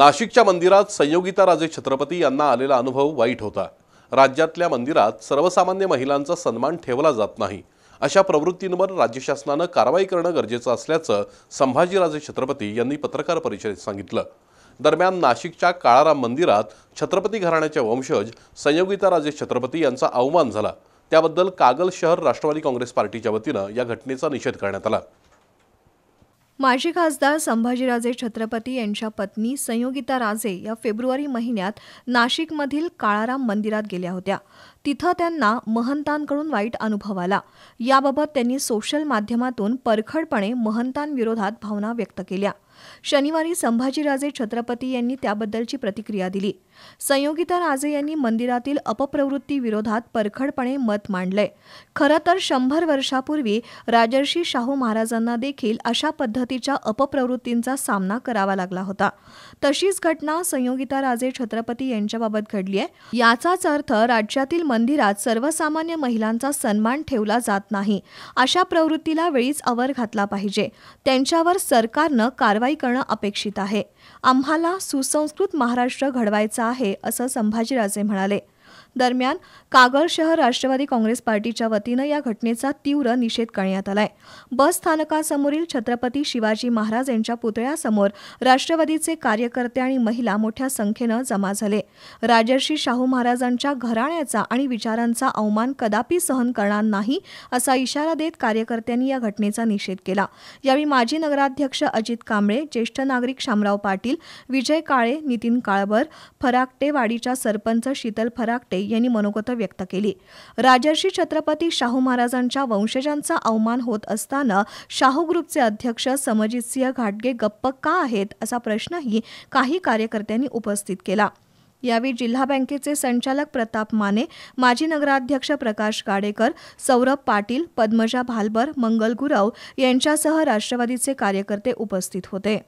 नाशिकच्या मंदिरात संयोगिता राजे छत्रपती यांना आलेला अनुभव वाईट होता राज्यातल्या मंदिरात सर्वसामान्य महिलांचा सन्मान ठेवला जात नाही अशा प्रवृत्तींवर राज्य शासनानं कारवाई करणं गरजेचं असल्याचं संभाजीराजे छत्रपती यांनी पत्रकार परिषदेत सांगितलं दरम्यान नाशिकच्या काळाराम मंदिरात छत्रपती घराण्याचे वंशज संयोगिता राजे छत्रपती यांचा अवमान झाला त्याबद्दल कागल शहर राष्ट्रवादी काँग्रेस पार्टीच्या वतीनं या घटनेचा निषेध करण्यात आला माजी खासदार संभाजीराजे छत्रपती यांच्या पत्नी संयोगिता राजे या फेब्रुवारी महिन्यात नाशिकमधील काळाराम मंदिरात गेल्या होत्या तिथं त्यांना महंतांकडून वाईट अनुभव आला याबाबत त्यांनी सोशल माध्यमातून परखडपणे महंतांविरोधात भावना व्यक्त केल्या शनिवारी संभाजीराजे छत्रपती यांनी त्याबद्दलची प्रतिक्रिया दिली संयोगिता राजे यांनी मंदिरातील अपप्रवृत्ती विरोधात परखडपणे मत मांडलंय खरं तर शंभर वर्षापूर्वी राजर्षी शाहू महाराजांना देखील अशा पद्धतीच्या अपप्रवृत्तींचा सामना करावा लागला होता तशीच घटना संयोगिता राजे छत्रपती यांच्याबाबत घडली आहे याचाच अर्थ राज्यातील मंदिरात सर्वसामान्य महिलांचा सन्मान ठेवला जात नाही अशा प्रवृत्तीला वेळीच आवर घातला पाहिजे त्यांच्यावर सरकारनं कारवाई करणं अपेक्षित आहे आम्हाला सुसंस्कृत महाराष्ट्र घडवायचा आहे असं संभाजीराजे म्हणाले दरम्यान कागल शहर राष्ट्रवादी काँग्रेस पार्टीच्या वतीनं या घटनेचा तीव्र निषेध करण्यात आलाय बस स्थानकासमोरील छत्रपती शिवाजी महाराज यांच्या पुतळ्यासमोर राष्ट्रवादीचे कार्यकर्ते आणि महिला मोठ्या संख्येनं जमा झाले राजर्षी शाहू महाराजांच्या घराण्याचा आणि विचारांचा अवमान कदापि सहन करणार नाही असा इशारा देत कार्यकर्त्यांनी या घटनेचा निषेध केला यावेळी माजी नगराध्यक्ष अजित कांबळे ज्येष्ठ नागरिक शामराव पाटील विजय काळे नितीन काळबर फराकटे वाडीच्या सरपंच शीतल फराकटे यांनी मनोगतं व्यक्त केली राजर्षी छत्रपती शाहू महाराजांच्या वंशजांचा अवमान होत असताना शाहू ग्रुपचे अध्यक्ष समजितसिंह घाटगे गप्प का आहेत असा प्रश्नही काही कार्यकर्त्यांनी उपस्थित केला यावेळी जिल्हा बँकेचे संचालक प्रताप माने माजी नगराध्यक्ष प्रकाश गाडेकर सौरभ पाटील पद्मजा भालबर मंगल गुरव यांच्यासह राष्ट्रवादीचे कार्यकर्ते उपस्थित होते